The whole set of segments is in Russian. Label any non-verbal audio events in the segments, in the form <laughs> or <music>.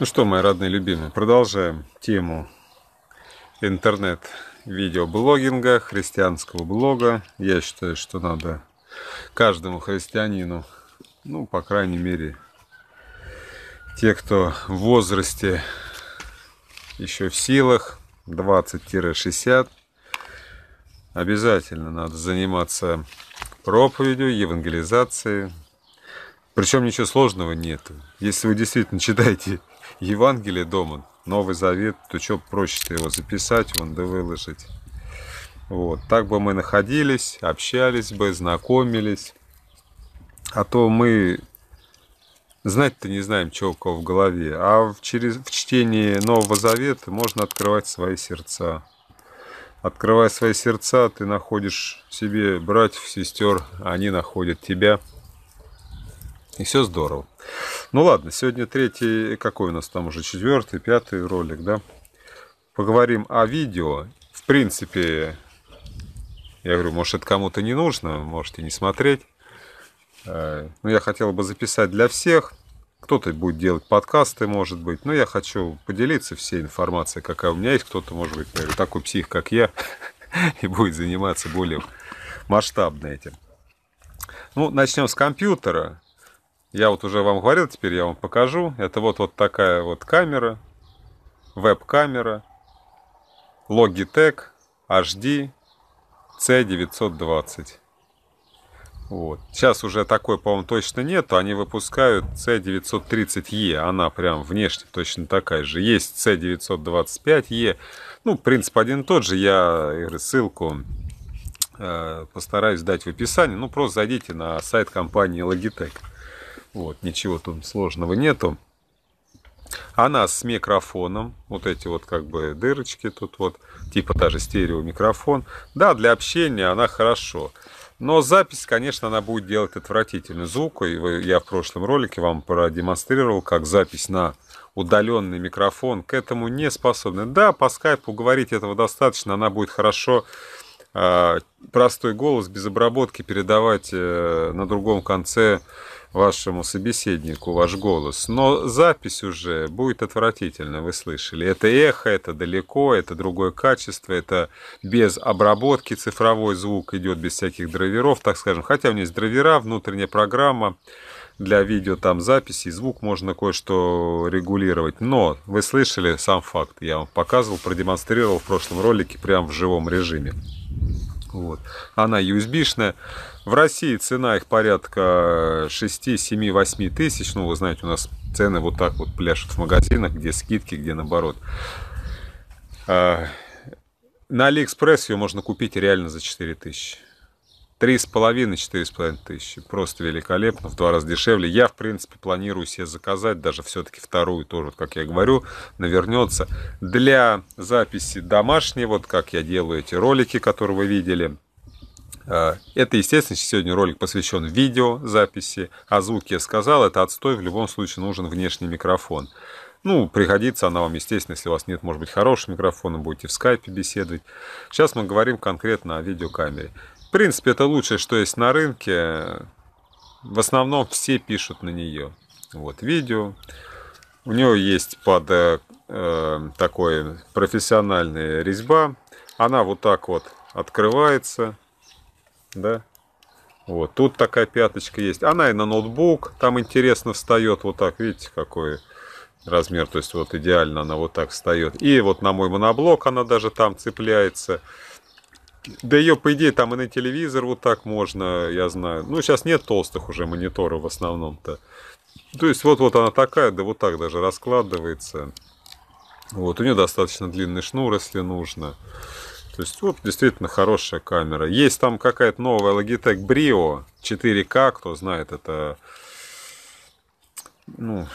Ну что, мои родные любимые, продолжаем тему интернет-видеоблогинга, христианского блога. Я считаю, что надо каждому христианину, ну, по крайней мере, те, кто в возрасте еще в силах, 20-60, обязательно надо заниматься проповедью, евангелизацией. Причем ничего сложного нет. Если вы действительно читаете Евангелие дома, Новый Завет, то что проще-то его записать, вон да выложить. Вот, так бы мы находились, общались бы, знакомились. А то мы знать-то не знаем, что у кого в голове. А в, через, в чтении Нового Завета можно открывать свои сердца. Открывая свои сердца, ты находишь себе братьев, сестер, они находят тебя. И все здорово. Ну ладно, сегодня третий, какой у нас там уже, четвертый, пятый ролик, да? Поговорим о видео. В принципе, я говорю, может это кому-то не нужно, можете не смотреть. Э, но ну, я хотел бы записать для всех. Кто-то будет делать подкасты, может быть. Но я хочу поделиться всей информацией, какая у меня есть. Кто-то, может быть, такой псих, как я, <laughs> и будет заниматься более масштабно этим. Ну, начнем с компьютера. Я вот уже вам говорил, теперь я вам покажу. Это вот, вот такая вот камера, веб-камера, Logitech HD C920. Вот. Сейчас уже такой, по-моему, точно нету. Они выпускают C930E. Она прям внешне точно такая же. Есть C925E. Ну, принцип один и тот же. Я ссылку э, постараюсь дать в описании. Ну, просто зайдите на сайт компании Logitech. Вот, ничего тут сложного нету. Она с микрофоном, вот эти вот как бы дырочки тут вот, типа даже стереомикрофон. Да, для общения она хорошо. Но запись, конечно, она будет делать отвратительный звук. И я в прошлом ролике вам продемонстрировал, как запись на удаленный микрофон к этому не способна. Да, по скайпу говорить этого достаточно, она будет хорошо а, простой голос без обработки передавать э, на другом конце вашему собеседнику ваш голос. Но запись уже будет отвратительно, вы слышали. Это эхо, это далеко, это другое качество, это без обработки цифровой звук идет, без всяких драйверов, так скажем. Хотя у меня есть драйвера, внутренняя программа для видео там записи, звук можно кое-что регулировать. Но вы слышали сам факт, я вам показывал, продемонстрировал в прошлом ролике прямо в живом режиме. Вот. Она USB-шная. В России цена их порядка 6, 7, 8 тысяч. Ну, вы знаете, у нас цены вот так вот пляшут в магазинах, где скидки, где наоборот. А, на Алиэкспресс ее можно купить реально за 4 тысячи. Три с половиной, четыре с половиной тысячи. Просто великолепно, в два раза дешевле. Я, в принципе, планирую себе заказать даже все-таки вторую тоже, как я говорю, навернется. Для записи домашней, вот как я делаю эти ролики, которые вы видели, а, это, естественно, сегодня ролик посвящен видеозаписи, а звуки я сказал, это отстой, в любом случае нужен внешний микрофон. Ну, пригодится она вам, естественно, если у вас нет, может быть, хорошего микрофона, будете в скайпе беседовать. Сейчас мы говорим конкретно о видеокамере. В принципе, это лучшее, что есть на рынке. В основном все пишут на нее. Вот видео. У нее есть под э, э такой профессиональная резьба. Она вот так вот открывается. Да. Вот, тут такая пяточка есть. Она и на ноутбук, там интересно встает вот так, видите, какой размер, то есть вот идеально она вот так встает. И вот на мой моноблок она даже там цепляется. Да ее, по идее, там и на телевизор вот так можно, я знаю. Ну, сейчас нет толстых уже мониторов в основном-то. То есть вот-вот она такая, да вот так даже раскладывается. Вот, у нее достаточно длинный шнур, если нужно. То есть вот действительно хорошая камера. Есть там какая-то новая Logitech Brio 4K, кто знает, это ну,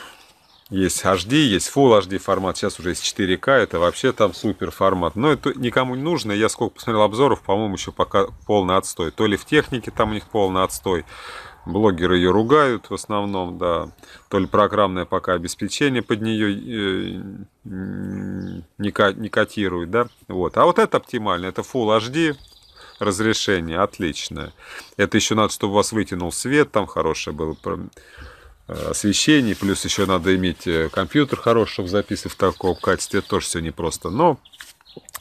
есть HD, есть Full HD формат, сейчас уже есть 4К, это вообще там супер формат. Но это никому не нужно, я сколько посмотрел обзоров, по-моему, еще пока полный отстой. То ли в технике там у них полный отстой, блогеры ее ругают в основном, да, то ли программное пока обеспечение под нее э, не котирует, да, вот. А вот это оптимально, это Full HD, разрешение отличное. Это еще надо, чтобы у вас вытянул свет, там хорошее было Э, освещение, плюс еще надо иметь э, компьютер хороший, чтобы записывать в таком качестве, тоже все непросто. Но,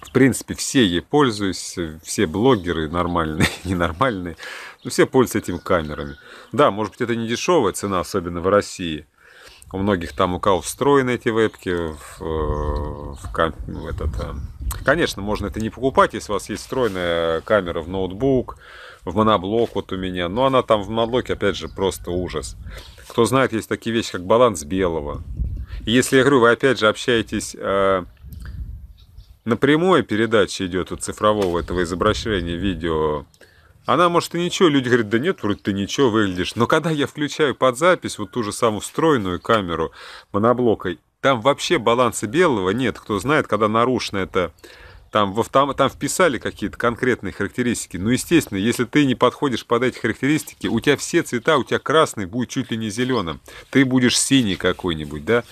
в принципе, все ей пользуюсь, все блогеры нормальные, <laughs> ненормальные, но ну, все пользуются этими камерами. Да, может быть, это не дешевая цена, особенно в России. У многих там, у кого встроены эти вебки, в, э, в, в ну, этот, Конечно, можно это не покупать, если у вас есть встроенная камера в ноутбук, в моноблок вот у меня. Но она там в моноблоке, опять же, просто ужас кто знает, есть такие вещи, как баланс белого. И если, я говорю, вы опять же общаетесь э, напрямую, передача идет у цифрового этого изображения, видео, она может и ничего, люди говорят, да нет, вроде ты ничего выглядишь. Но когда я включаю под запись вот ту же самую встроенную камеру моноблокой, там вообще баланса белого нет. Кто знает, когда нарушена эта там, в там, там вписали какие-то конкретные характеристики. но ну, естественно, если ты не подходишь под эти характеристики, у тебя все цвета, у тебя красный будет чуть ли не зеленым. Ты будешь синий какой-нибудь, да?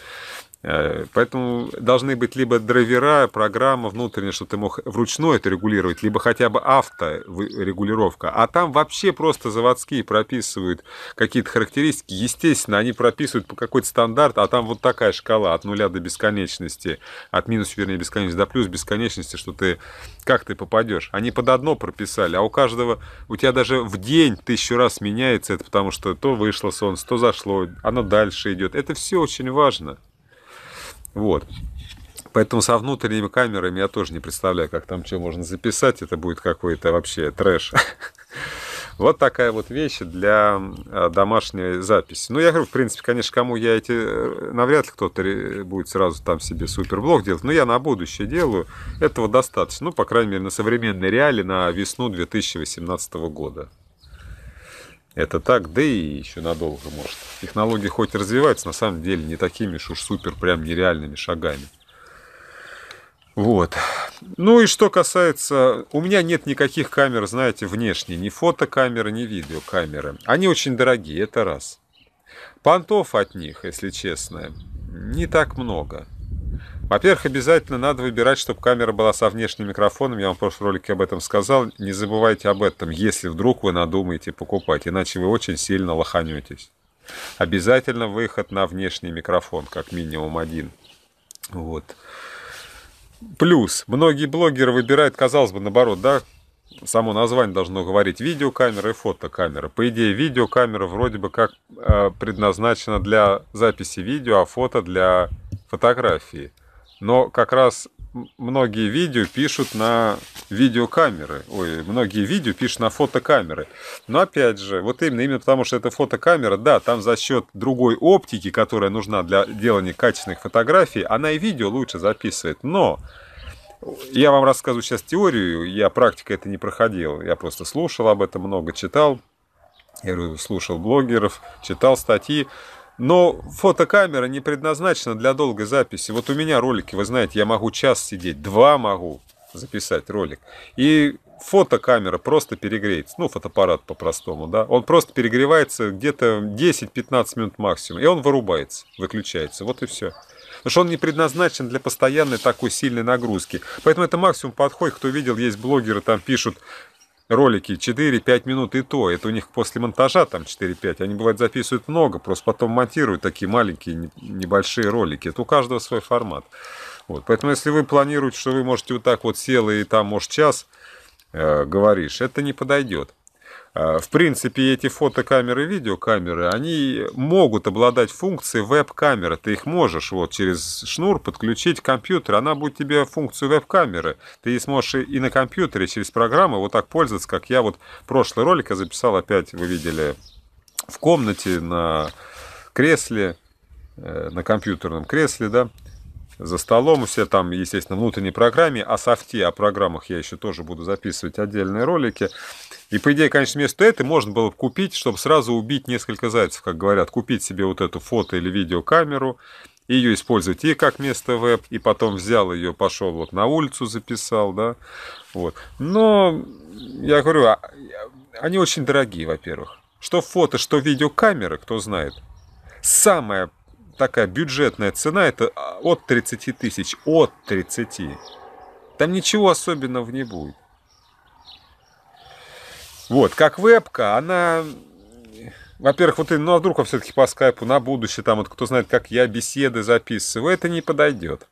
Э, поэтому должны быть либо драйвера, программа внутренняя, что ты мог вручную это регулировать, либо хотя бы авторегулировка. А там вообще просто заводские прописывают какие-то характеристики. Естественно, они прописывают по какой-то стандарт, а там вот такая шкала от нуля до бесконечности, от минус, вернее, бесконечности до плюс бесконечности, что ты, как ты попадешь. Они под одно прописали, а у каждого, у тебя даже в день тысячу раз меняется это, потому что то вышло солнце, то зашло, оно дальше идет. Это все очень важно. Вот. Поэтому со внутренними камерами я тоже не представляю, как там что можно записать. Это будет какой-то вообще трэш. <laughs> Вот такая вот вещь для а, домашней записи. Ну, я говорю, в принципе, конечно, кому я эти... Э, навряд ли кто-то будет сразу там себе суперблог делать, но я на будущее делаю. Этого достаточно. Ну, по крайней мере, на современной реалии на весну 2018 года. Это так, да и еще надолго может. Технологии хоть и развиваются, на самом деле не такими уж супер прям нереальными шагами. Вот. Ну и что касается... У меня нет никаких камер, знаете, внешней. Ни фотокамеры, ни видеокамеры. Они очень дорогие, это раз. Понтов от них, если честно, не так много. Во-первых, обязательно надо выбирать, чтобы камера была со внешним микрофоном. Я вам в прошлом ролике об этом сказал. Не забывайте об этом, если вдруг вы надумаете покупать, иначе вы очень сильно лоханетесь. Обязательно выход на внешний микрофон, как минимум один. Вот. Плюс, многие блогеры выбирают, казалось бы, наоборот, да, само название должно говорить видеокамера и фотокамера. По идее, видеокамера вроде бы как э, предназначена для записи видео, а фото для фотографии но как раз многие видео пишут на видеокамеры. Ой, многие видео пишут на фотокамеры. Но опять же, вот именно, именно потому что это фотокамера, да, там за счет другой оптики, которая нужна для делания качественных фотографий, она и видео лучше записывает. Но я вам рассказываю сейчас теорию, я практика это не проходил, я просто слушал об этом много, читал, я слушал блогеров, читал статьи. Но фотокамера не предназначена для долгой записи. Вот у меня ролики, вы знаете, я могу час сидеть, два могу записать ролик. И фотокамера просто перегреется. Ну, фотоаппарат по-простому, да. Он просто перегревается где-то 10-15 минут максимум. И он вырубается, выключается. Вот и все. Потому что он не предназначен для постоянной такой сильной нагрузки. Поэтому это максимум подходит. Кто видел, есть блогеры, там пишут ролики 4-5 минут и то. Это у них после монтажа там 4-5. Они, бывает, записывают много, просто потом монтируют такие маленькие небольшие ролики. Это у каждого свой формат. Вот. Поэтому если вы планируете, что вы можете вот так вот села и там, может, час э, говоришь, это не подойдет. А, в принципе, эти фотокамеры, видеокамеры, они могут обладать функцией веб-камеры. Ты их можешь вот через шнур подключить к компьютеру, она будет тебе функцию веб-камеры. Ты сможешь и на компьютере через программы вот так пользоваться, как я вот прошлый ролик я записал опять, вы видели, в комнате на кресле, э, на компьютерном кресле, да, за столом. Все там, естественно, внутренней программе, о а софте, о программах я еще тоже буду записывать отдельные ролики. И, по идее, конечно, вместо этого можно было бы купить, чтобы сразу убить несколько зайцев, как говорят, купить себе вот эту фото- или видеокамеру, ее использовать и как место веб, и потом взял ее, пошел вот на улицу записал, да, вот. Но, я говорю, а, они очень дорогие, во-первых. Что фото, что видеокамеры, кто знает. самое такая бюджетная цена, это а, от 30 тысяч, от 30. Там ничего особенного не будет. Вот, как вебка, она... Во-первых, вот, ну, а вдруг он все-таки по скайпу на будущее, там, вот, кто знает, как я беседы записываю, это не подойдет.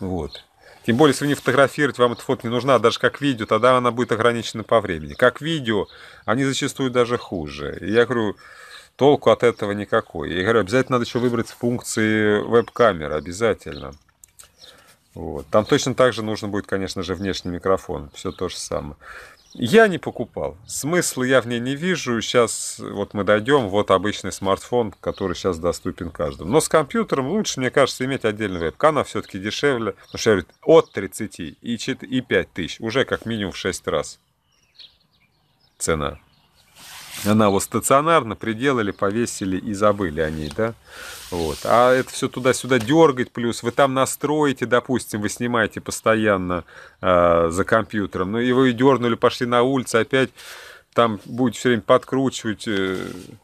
Вот. Тем более, если вы не фотографировать, вам эта фото не нужна, даже как видео, тогда она будет ограничена по времени. Как видео, они зачастую даже хуже. И я говорю, толку от этого никакой. Я говорю, обязательно надо еще выбрать функции веб-камеры, обязательно. Вот. Там точно так же нужно будет, конечно же, внешний микрофон. Все то же самое. Я не покупал. Смысла я в ней не вижу. Сейчас вот мы дойдем. Вот обычный смартфон, который сейчас доступен каждому. Но с компьютером лучше, мне кажется, иметь отдельный веб. Она все-таки дешевле. Потому что я говорю, от 30 и 5 тысяч. Уже как минимум в 6 раз цена она вот стационарно приделали, повесили и забыли о ней, да? Вот. А это все туда-сюда дергать, плюс вы там настроите, допустим, вы снимаете постоянно э, за компьютером, ну и вы дернули, пошли на улицу, опять там будет все время подкручивать, э,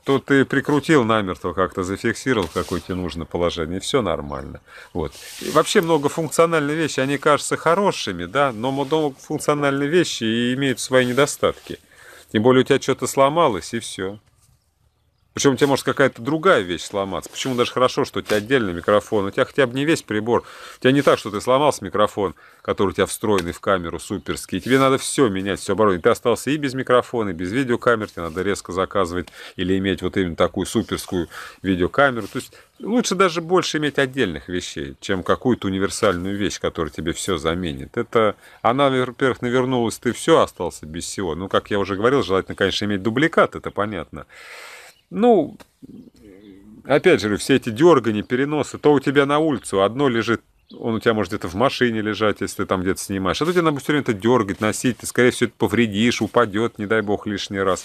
то ты прикрутил намертво как-то, зафиксировал, какое тебе нужно положение, все нормально. Вот. И вообще многофункциональные вещи, они кажутся хорошими, да, но многофункциональные вещи имеют свои недостатки. Тем более у тебя что-то сломалось, и все. Причем тебе может какая-то другая вещь сломаться. Почему даже хорошо, что у тебя отдельный микрофон, у тебя хотя бы не весь прибор. У тебя не так, что ты сломался микрофон, который у тебя встроенный в камеру суперский. тебе надо все менять, все оборудование. Ты остался и без микрофона, и без видеокамер. Тебе надо резко заказывать или иметь вот именно такую суперскую видеокамеру. То есть лучше даже больше иметь отдельных вещей, чем какую-то универсальную вещь, которая тебе все заменит. Это она, во-первых, навернулась, ты все остался без всего. Ну, как я уже говорил, желательно, конечно, иметь дубликат, это понятно. Ну, опять же, все эти дергания, переносы, то у тебя на улицу одно лежит, он у тебя может где-то в машине лежать, если ты там где-то снимаешь. А то тебе надо все время это дергать, носить, ты, скорее всего, это повредишь, упадет, не дай бог, лишний раз.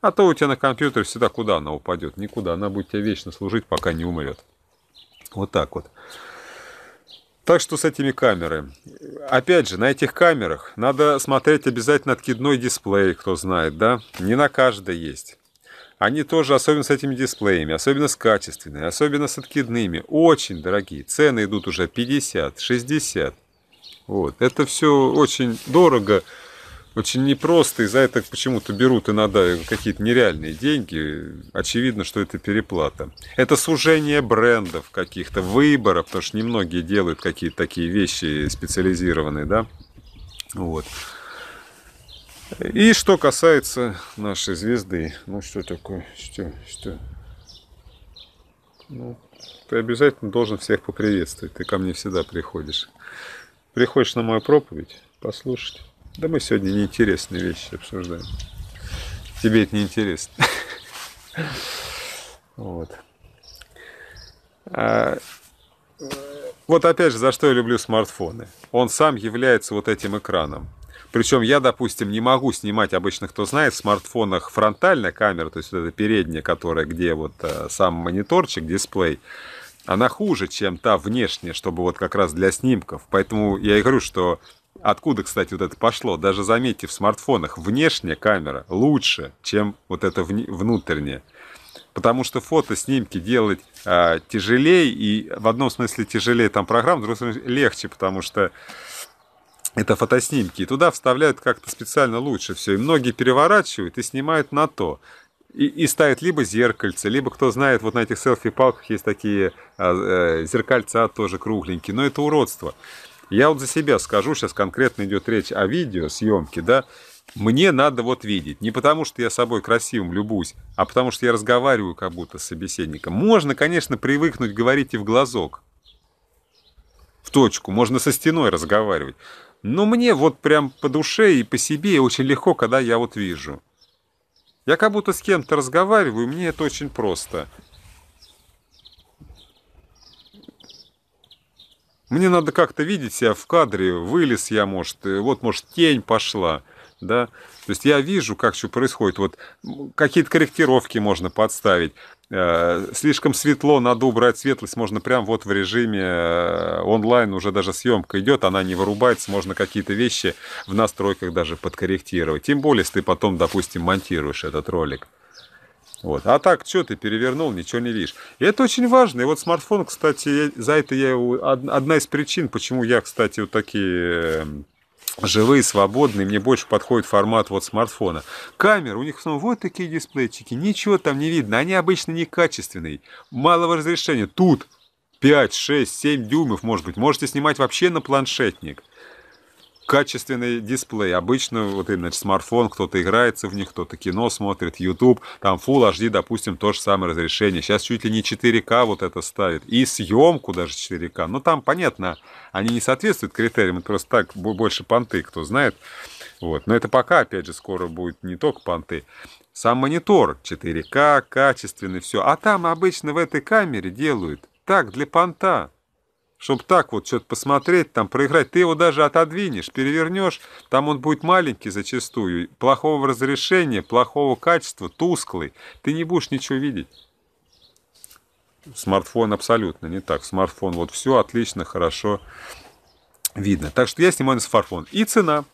А то у тебя на компьютере всегда куда она упадет? Никуда. Она будет тебе вечно служить, пока не умрет. Вот так вот. Так что с этими камерами. Опять же, на этих камерах надо смотреть обязательно откидной дисплей, кто знает, да? Не на каждой есть. Они тоже, особенно с этими дисплеями, особенно с качественными, особенно с откидными, очень дорогие. Цены идут уже 50, 60. Вот. Это все очень дорого, очень непросто, и за это почему-то берут иногда какие-то нереальные деньги. Очевидно, что это переплата. Это сужение брендов каких-то, выборов, потому что немногие делают какие-то такие вещи специализированные, да? Вот. И что касается нашей звезды, ну что такое, что, что, ну, ты обязательно должен всех поприветствовать, ты ко мне всегда приходишь. Приходишь на мою проповедь, послушать. Да мы сегодня неинтересные вещи обсуждаем. Тебе это неинтересно. <laughs> Вот. А, вот опять же, за что я люблю смартфоны. Он сам является вот этим экраном. Причем я, допустим, не могу снимать, обычно кто знает, в смартфонах фронтальная камера, то есть вот эта передняя, которая, где вот э, сам мониторчик, дисплей, она хуже, чем та внешняя, чтобы вот как раз для снимков. Поэтому я и говорю, что откуда, кстати, вот это пошло. Даже заметьте, в смартфонах внешняя камера лучше, чем вот эта внутренняя. Потому что фото, снимки делать э, тяжелее, и в одном смысле тяжелее там программ, в другом смысле легче, потому что это фотоснимки, и туда вставляют как-то специально лучше все. И многие переворачивают и снимают на то. И, и ставят либо зеркальце, либо, кто знает, вот на этих селфи-палках есть такие э, э, зеркальца тоже кругленькие. Но это уродство. Я вот за себя скажу, сейчас конкретно идет речь о видео, съемке, да. Мне надо вот видеть. Не потому, что я собой красивым любуюсь, а потому, что я разговариваю как будто с собеседником. Можно, конечно, привыкнуть говорить и в глазок. В точку. Можно со стеной разговаривать. Но ну, мне вот прям по душе и по себе очень легко, когда я вот вижу. Я как будто с кем-то разговариваю, мне это очень просто. Мне надо как-то видеть себя в кадре, вылез я, может, э, вот, может, тень пошла да. То есть я вижу, как что происходит. Вот какие-то корректировки можно подставить. Э, слишком светло, надо убрать светлость, можно прям вот в режиме э, онлайн уже даже съемка идет, она не вырубается, можно какие-то вещи в настройках даже подкорректировать. Тем более, если ты потом, допустим, монтируешь этот ролик. Вот. А так, что ты перевернул, ничего не видишь. И это очень важно. И вот смартфон, кстати, за это я Одна из причин, почему я, кстати, вот такие э, живые, свободные, мне больше подходит формат вот смартфона. Камера у них в основном вот такие дисплейчики, ничего там не видно, они обычно некачественные, малого разрешения. Тут 5, 6, 7 дюймов, может быть, можете снимать вообще на планшетник качественный дисплей. Обычно вот именно смартфон, кто-то играется в них, кто-то кино смотрит, YouTube, там Full HD, допустим, то же самое разрешение. Сейчас чуть ли не 4К вот это ставит. И съемку даже 4К. Но ну, там, понятно, они не соответствуют критериям. Это просто так больше понты, кто знает. Вот. Но это пока, опять же, скоро будет не только понты. Сам монитор 4К, качественный, все. А там обычно в этой камере делают так, для понта чтобы так вот что-то посмотреть, там проиграть. Ты его даже отодвинешь, перевернешь, там он будет маленький зачастую, плохого разрешения, плохого качества, тусклый. Ты не будешь ничего видеть. Смартфон абсолютно не так. Смартфон вот все отлично, хорошо видно. Так что я снимаю на смартфон. И цена.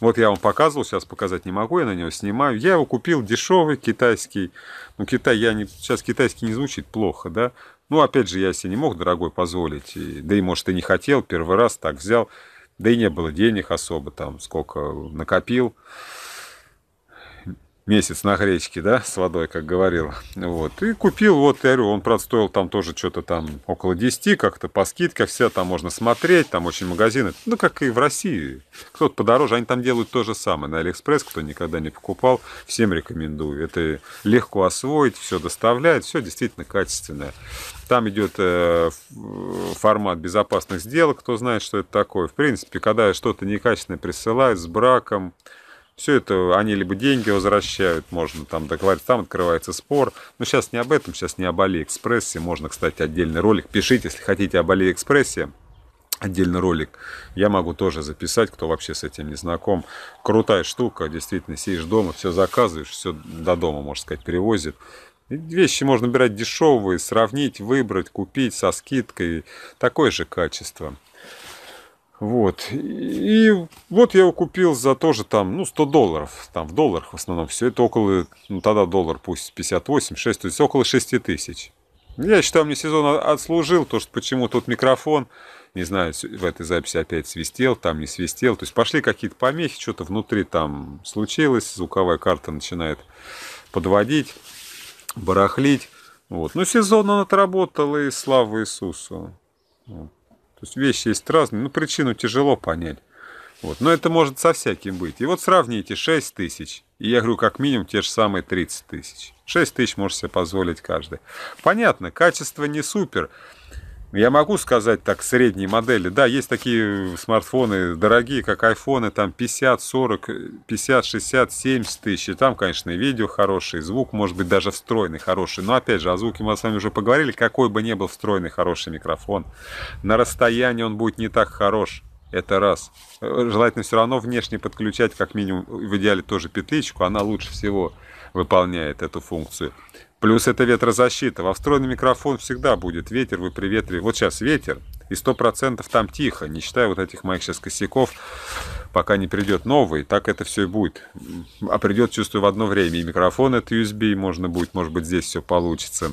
Вот я вам показывал, сейчас показать не могу, я на него снимаю. Я его купил дешевый китайский. Ну, Китай я не... Сейчас китайский не звучит плохо, да? Ну, опять же, я себе не мог, дорогой, позволить. И, да и, может, и не хотел, первый раз так взял. Да и не было денег особо там, сколько накопил. Месяц на гречке, да, с водой, как говорил. Вот. И купил, вот, я говорю, он простоил там тоже что-то там около 10, как-то по скидке, все, там можно смотреть, там очень магазины. Ну, как и в России. Кто-то подороже, они там делают то же самое. На Алиэкспресс, кто никогда не покупал, всем рекомендую. Это легко освоить, все доставляет, все действительно качественное. Там идет э, формат безопасных сделок, кто знает, что это такое. В принципе, когда что-то некачественное присылают с браком, все это, они либо деньги возвращают, можно там договориться, там открывается спор. Но сейчас не об этом, сейчас не об Алиэкспрессе. Можно, кстати, отдельный ролик. Пишите, если хотите, об Алиэкспрессе. Отдельный ролик я могу тоже записать, кто вообще с этим не знаком. Крутая штука, действительно, сидишь дома, все заказываешь, все до дома, можно сказать, перевозит вещи можно брать дешевые, сравнить, выбрать, купить со скидкой. Такое же качество. Вот. И вот я его купил за тоже там, ну, 100 долларов. Там в долларах в основном все. Это около, ну, тогда доллар пусть 58, 6, то есть около 6 тысяч. Я считаю, мне сезон отслужил, то что почему тут микрофон, не знаю, в этой записи опять свистел, там не свистел. То есть пошли какие-то помехи, что-то внутри там случилось, звуковая карта начинает подводить барахлить. Вот. Но ну, сезон он отработал, и слава Иисусу. Вот. То есть вещи есть разные, но ну, причину тяжело понять. Вот. Но это может со всяким быть. И вот сравните 6 тысяч, и я говорю, как минимум те же самые 30 тысяч. 6 тысяч может себе позволить каждый. Понятно, качество не супер, я могу сказать так, средние модели. Да, есть такие смартфоны дорогие, как айфоны, там 50, 40, 50, 60, 70 тысяч. И там, конечно, и видео хорошее, и звук, может быть, даже встроенный хороший. Но, опять же, о звуке мы с вами уже поговорили. Какой бы ни был встроенный хороший микрофон, на расстоянии он будет не так хорош. Это раз. Э, желательно все равно внешне подключать, как минимум, в идеале тоже петличку, она лучше всего выполняет эту функцию. Плюс это ветрозащита. Во встроенный микрофон всегда будет ветер, вы при ветре. Вот сейчас ветер, и 100% там тихо, не считая вот этих моих сейчас косяков, пока не придет новый, так это все и будет. А придет, чувствую, в одно время. И микрофон это USB, можно будет, может быть, здесь все получится.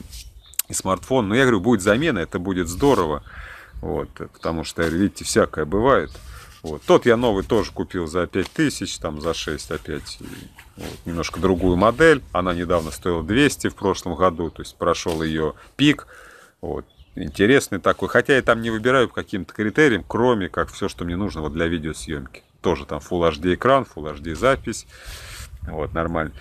И смартфон. Но я говорю, будет замена, это будет здорово. Вот, потому что, видите, всякое бывает. Вот. Тот я новый тоже купил за 5000, там за 6 опять. вот, немножко другую модель. Она недавно стоила 200 в прошлом году, то есть прошел ее пик. Вот. Интересный такой. Хотя я там не выбираю по каким-то критериям, кроме как все, что мне нужно вот для видеосъемки. Тоже там Full HD экран, Full HD запись. Вот, нормально.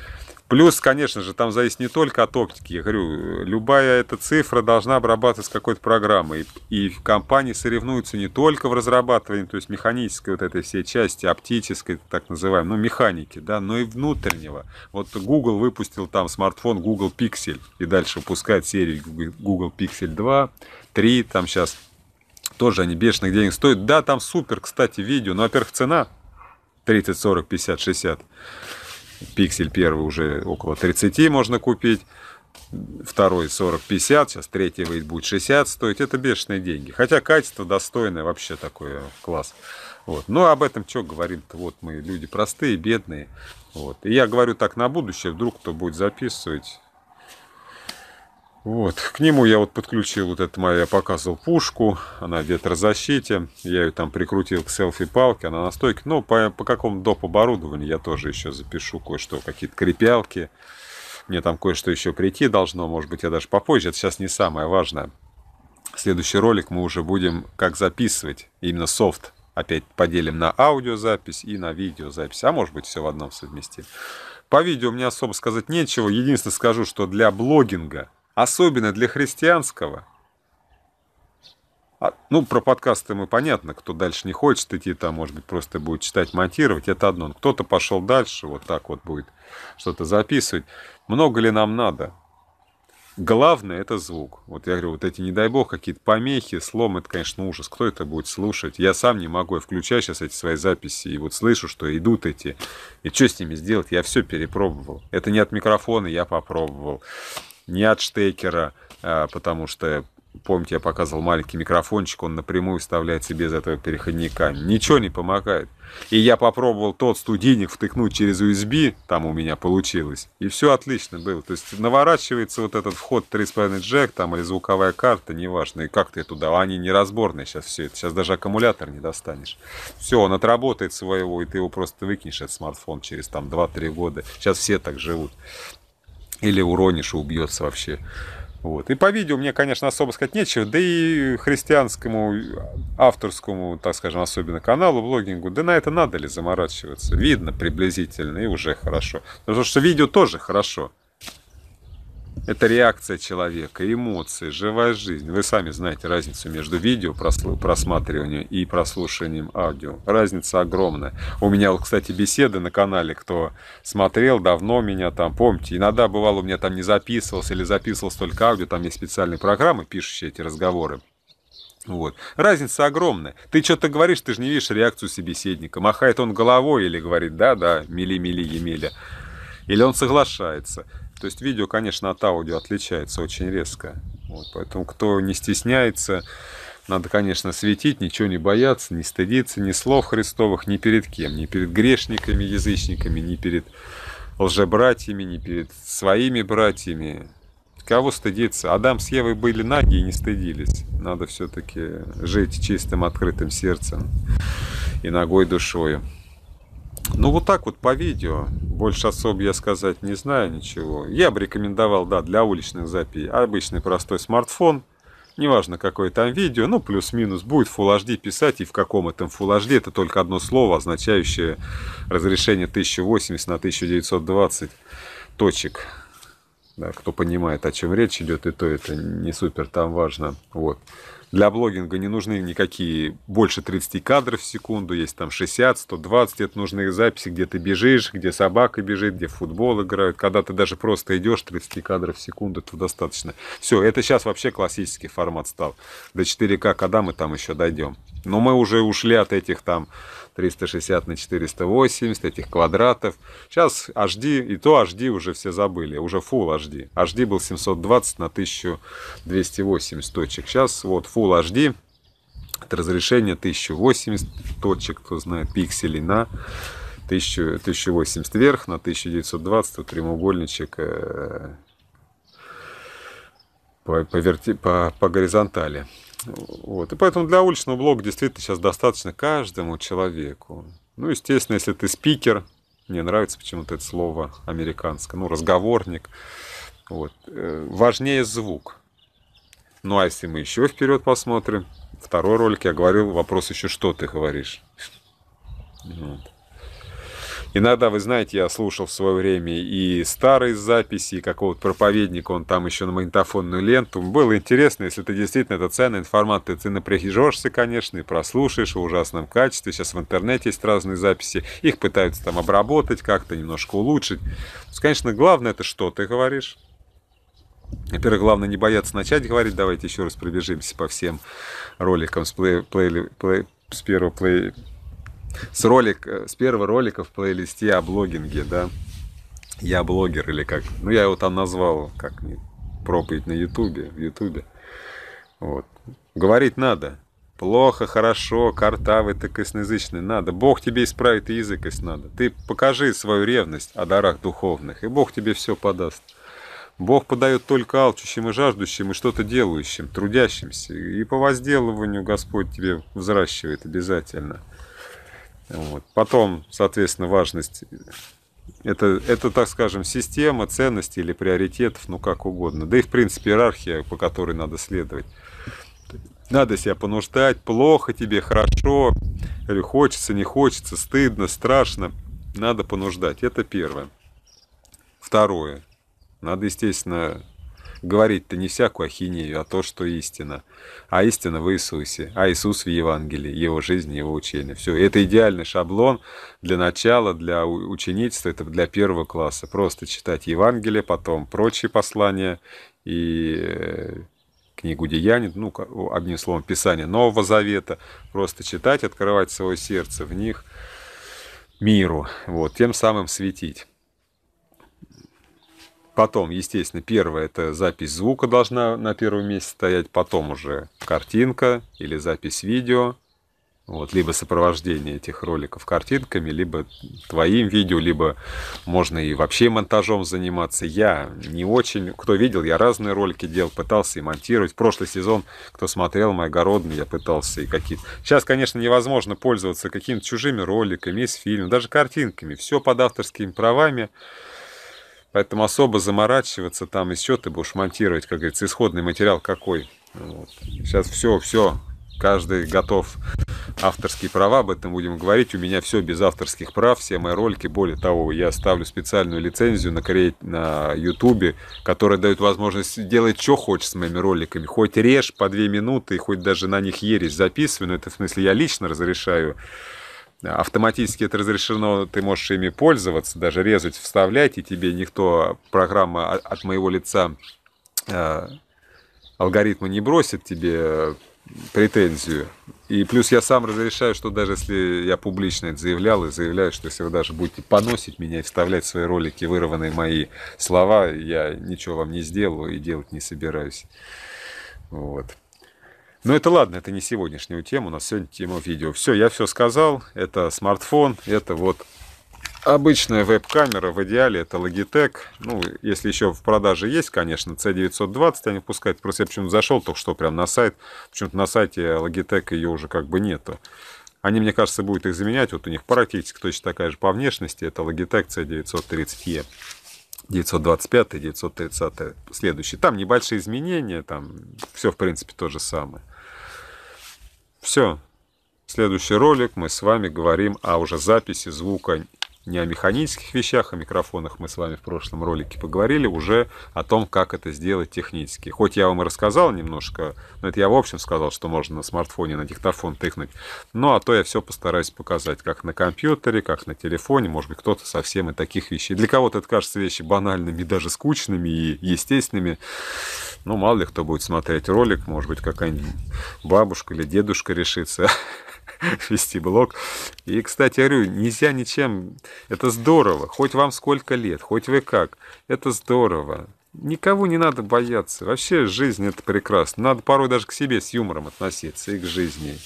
Плюс, конечно же, там зависит не только от оптики. Я говорю, любая эта цифра должна обрабатываться какой-то программой. И, компании соревнуются не только в разрабатывании, то есть механической вот этой всей части, оптической, так называемой, ну, механики, да, но и внутреннего. Вот Google выпустил там смартфон Google Pixel и дальше выпускает серию Google Pixel 2, 3, там сейчас тоже они бешеных денег стоят. Да, там супер, кстати, видео, но, ну, во-первых, цена 30, 40, 50, 60. Пиксель первый уже около 30 можно купить. Второй 40-50, сейчас третий выйдет будет 60 стоить. Это бешеные деньги. Хотя качество достойное, вообще такое класс. Вот. Но ну, об этом что говорим-то? Вот мы люди простые, бедные. Вот. И я говорю так на будущее, вдруг кто будет записывать, вот, к нему я вот подключил, вот это моя, я показывал пушку, она в ветрозащите, я ее там прикрутил к селфи-палке, она на стойке, ну, по, по какому доп. оборудованию я тоже еще запишу кое-что, какие-то крепялки, мне там кое-что еще прийти должно, может быть, я даже попозже, это сейчас не самое важное. Следующий ролик мы уже будем как записывать, именно софт, опять поделим на аудиозапись и на видеозапись, а может быть, все в одном совместим. По видео мне особо сказать нечего, единственное скажу, что для блогинга – особенно для христианского. А, ну, про подкасты мы понятно, кто дальше не хочет идти, там, может быть, просто будет читать, монтировать, это одно. Кто-то пошел дальше, вот так вот будет что-то записывать. Много ли нам надо? Главное – это звук. Вот я говорю, вот эти, не дай бог, какие-то помехи, слом – это, конечно, ужас. Кто это будет слушать? Я сам не могу. Я включаю сейчас эти свои записи и вот слышу, что идут эти. И что с ними сделать? Я все перепробовал. Это не от микрофона, я попробовал не от штекера, а, потому что, помните, я показывал маленький микрофончик, он напрямую вставляется без этого переходника. Ничего не помогает. И я попробовал тот студийник втыкнуть через USB, там у меня получилось, и все отлично было. То есть наворачивается вот этот вход 3.5 джек там или звуковая карта, неважно, и как ты туда, они неразборные сейчас все это, сейчас даже аккумулятор не достанешь. Все, он отработает своего, и ты его просто выкинешь, этот смартфон, через там 2-3 года. Сейчас все так живут. Или уронишь и убьется вообще. Вот. И по видео мне, конечно, особо сказать нечего, да и христианскому, авторскому, так скажем, особенно каналу, блогингу, да на это надо ли заморачиваться? Видно приблизительно и уже хорошо. Потому что видео тоже хорошо. Это реакция человека, эмоции, живая жизнь. Вы сами знаете разницу между видео просматриванием и прослушиванием аудио. Разница огромная. У меня, кстати, беседы на канале, кто смотрел давно меня там, помните, иногда бывало у меня там не записывался или записывался только аудио, там есть специальные программы, пишущие эти разговоры. Вот. Разница огромная. Ты что-то говоришь, ты же не видишь реакцию собеседника. Махает он головой или говорит, да-да, мили-мили-емеля. -мили, мили емеля или он соглашается. То есть видео, конечно, от аудио отличается очень резко. Вот, поэтому кто не стесняется, надо, конечно, светить, ничего не бояться, не стыдиться ни слов Христовых, ни перед кем, ни перед грешниками, язычниками, ни перед лжебратьями, ни перед своими братьями. Кого стыдиться? Адам с Евой были наги и не стыдились. Надо все-таки жить чистым, открытым сердцем и ногой душою. Ну вот так вот по видео. Больше особо я сказать не знаю ничего. Я бы рекомендовал, да, для уличных записей обычный простой смартфон. Неважно, какое там видео, ну, плюс-минус, будет Full HD писать, и в каком этом Full HD, это только одно слово, означающее разрешение 1080 на 1920 точек. Да, кто понимает, о чем речь идет, и то это не супер там важно. Вот. Для блогинга не нужны никакие больше 30 кадров в секунду, есть там 60, 120, это нужные записи, где ты бежишь, где собака бежит, где в футбол играют. Когда ты даже просто идешь 30 кадров в секунду, этого достаточно. Все, это сейчас вообще классический формат стал. До 4К, когда мы там еще дойдем. Но ну, мы уже ушли от этих там 360 на 480, этих квадратов. Сейчас HD, и то HD уже все забыли, уже Full HD. HD был 720 на 1280 точек. Сейчас вот Full HD, это разрешение 1080 точек, кто знает, пикселей на 1000, 1080 вверх, на 1920 вот, прямоугольничек э, по, по, верти, по, по горизонтали. Вот. И поэтому для уличного блога действительно сейчас достаточно каждому человеку. Ну, естественно, если ты спикер, мне нравится почему-то это слово американское, ну, разговорник, вот. Э, важнее звук. Ну, а если мы еще вперед посмотрим, второй ролик я говорил, вопрос еще, что ты говоришь. <laughs> Вот. Иногда, вы знаете, я слушал в свое время и старые записи, и какого-то проповедника, он там еще на магнитофонную ленту. Было интересно, если ты действительно, это ценная информация, ты напряжешься, конечно, и прослушаешь в ужасном качестве. Сейчас в интернете есть разные записи, их пытаются там обработать как-то, немножко улучшить. То есть, конечно, главное это что ты говоришь. Во-первых, главное не бояться начать говорить. Давайте еще раз пробежимся по всем роликам с, плей, плей, плей, с первого плей, с ролик, э, с первого ролика в плейлисте о блогинге, да. Я блогер или как. Ну, я его там назвал, как не проповедь на ютубе, в ютубе. Вот. Говорить надо. Плохо, хорошо, картавый ты косноязычный. Надо. Бог тебе исправит и язык, если надо. Ты покажи свою ревность о дарах духовных, и Бог тебе все подаст. Бог подает только алчущим и жаждущим, и что-то делающим, трудящимся. И по возделыванию Господь тебе взращивает обязательно. Вот. Потом, соответственно, важность. Это, это, так скажем, система ценностей или приоритетов, ну как угодно. Да и, в принципе, иерархия, по которой надо следовать. Надо себя понуждать, плохо тебе, хорошо, или хочется, не хочется, стыдно, страшно. Надо понуждать, это первое. Второе. Надо, естественно, говорить-то не всякую ахинею, а то, что истина. А истина в Иисусе, а Иисус в Евангелии, его жизни, его учения. Все, это идеальный шаблон для начала, для ученичества, это для первого класса. Просто читать Евангелие, потом прочие послания и э, книгу Деяний, ну, одним словом, Писание Нового Завета, просто читать, открывать свое сердце в них миру, вот, тем самым светить. Потом, естественно, первое это запись звука должна на первом месте стоять, потом уже картинка или запись видео, вот, либо сопровождение этих роликов картинками, либо твоим видео, либо можно и вообще монтажом заниматься. Я не очень, кто видел, я разные ролики делал, пытался и монтировать. Прошлый сезон, кто смотрел мой огородный, я пытался и какие-то. Сейчас, конечно, невозможно пользоваться какими-то чужими роликами из фильмов, даже картинками. Все под авторскими правами. Поэтому особо заморачиваться там, из чего ты будешь монтировать, как говорится, исходный материал какой. Вот. Сейчас все, все, каждый готов авторские права, об этом будем говорить. У меня все без авторских прав, все мои ролики. Более того, я ставлю специальную лицензию на креатив на ютубе, которая дает возможность делать, что хочешь с моими роликами. Хоть режь по две минуты, хоть даже на них ересь записываю, но это в смысле я лично разрешаю автоматически это разрешено, ты можешь ими пользоваться, даже резать, вставлять, и тебе никто, программа от моего лица, э, алгоритма не бросит тебе э, претензию. И плюс я сам разрешаю, что даже если я публично это заявлял и заявляю, что если вы даже будете поносить меня и вставлять в свои ролики вырванные мои слова, я ничего вам не сделаю и делать не собираюсь. Вот. Но ну, это ладно, это не сегодняшнюю тему, у нас сегодня тема видео. Все, я все сказал, это смартфон, это вот обычная веб-камера, в идеале это Logitech. Ну, если еще в продаже есть, конечно, C920 они пускают. Просто я почему-то зашел только что прям на сайт. Почему-то на сайте Logitech ее уже как бы нету. Они, мне кажется, будут их заменять. Вот у них практически точно такая же по внешности. Это Logitech C930E. 925 930 следующий. Там небольшие изменения, там все, в принципе, то же самое. Все. Следующий ролик мы с вами говорим о уже записи звука не о механических вещах, о микрофонах мы с вами в прошлом ролике поговорили, уже о том, как это сделать технически. Хоть я вам и рассказал немножко, но это я в общем сказал, что можно на смартфоне, на диктофон тыкнуть. Ну, а то я все постараюсь показать, как на компьютере, как на телефоне, может быть, кто-то совсем и таких вещей. Для кого-то это кажется вещи банальными, даже скучными и естественными. Ну, мало ли кто будет смотреть ролик, может быть, какая-нибудь бабушка или дедушка решится <laughs> вести блог. И, кстати, я говорю, нельзя ничем. Это здорово. Хоть вам сколько лет, хоть вы как. Это здорово. Никого не надо бояться. Вообще жизнь это прекрасно. Надо порой даже к себе с юмором относиться и к жизни.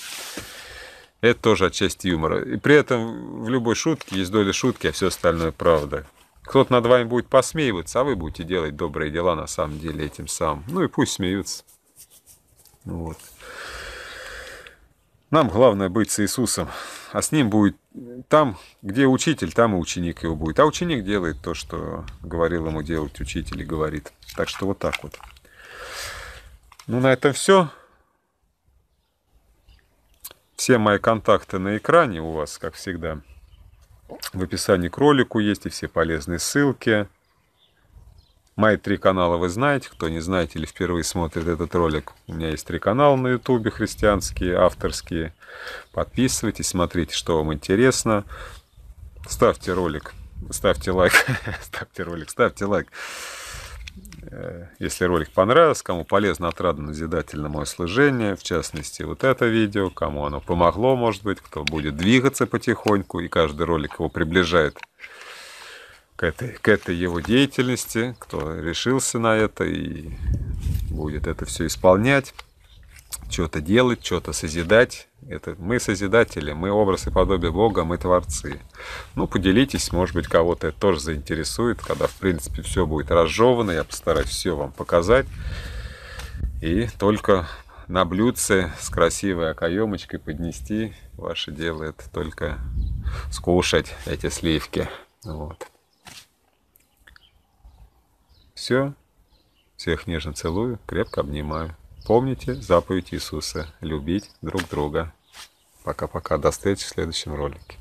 Это тоже отчасти юмора. И при этом в любой шутке есть доля шутки, а все остальное правда. Кто-то над вами будет посмеиваться, а вы будете делать добрые дела на самом деле этим самым. Ну и пусть смеются. Ну вот. Нам главное быть с Иисусом, а с Ним будет там, где учитель, там и ученик его будет. А ученик делает то, что говорил ему делать учитель и говорит. Так что вот так вот. Ну, на этом все. Все мои контакты на экране у вас, как всегда. В описании к ролику есть и все полезные ссылки. Мои три канала вы знаете, кто не знает или впервые смотрит этот ролик. У меня есть три канала на ютубе христианские, авторские. Подписывайтесь, смотрите, что вам интересно. Ставьте ролик, ставьте лайк, <laughs> ставьте ролик, ставьте лайк. Э, если ролик понравился, кому полезно, отрадно, назидательно мое служение, в частности, вот это видео, кому оно помогло, может быть, кто будет двигаться потихоньку, и каждый ролик его приближает к этой, к этой его деятельности, кто решился на это и будет это все исполнять что-то делать, что-то созидать. Это мы созидатели, мы образ и подобие Бога, мы творцы. Ну, поделитесь, может быть, кого-то это тоже заинтересует, когда, в принципе, все будет разжевано, я постараюсь все вам показать. И только на блюдце с красивой окоемочкой поднести. Ваше дело это только скушать эти сливки. Вот. Все. Всех нежно целую, крепко обнимаю. Помните заповедь Иисуса – любить друг друга. Пока-пока, до встречи в следующем ролике.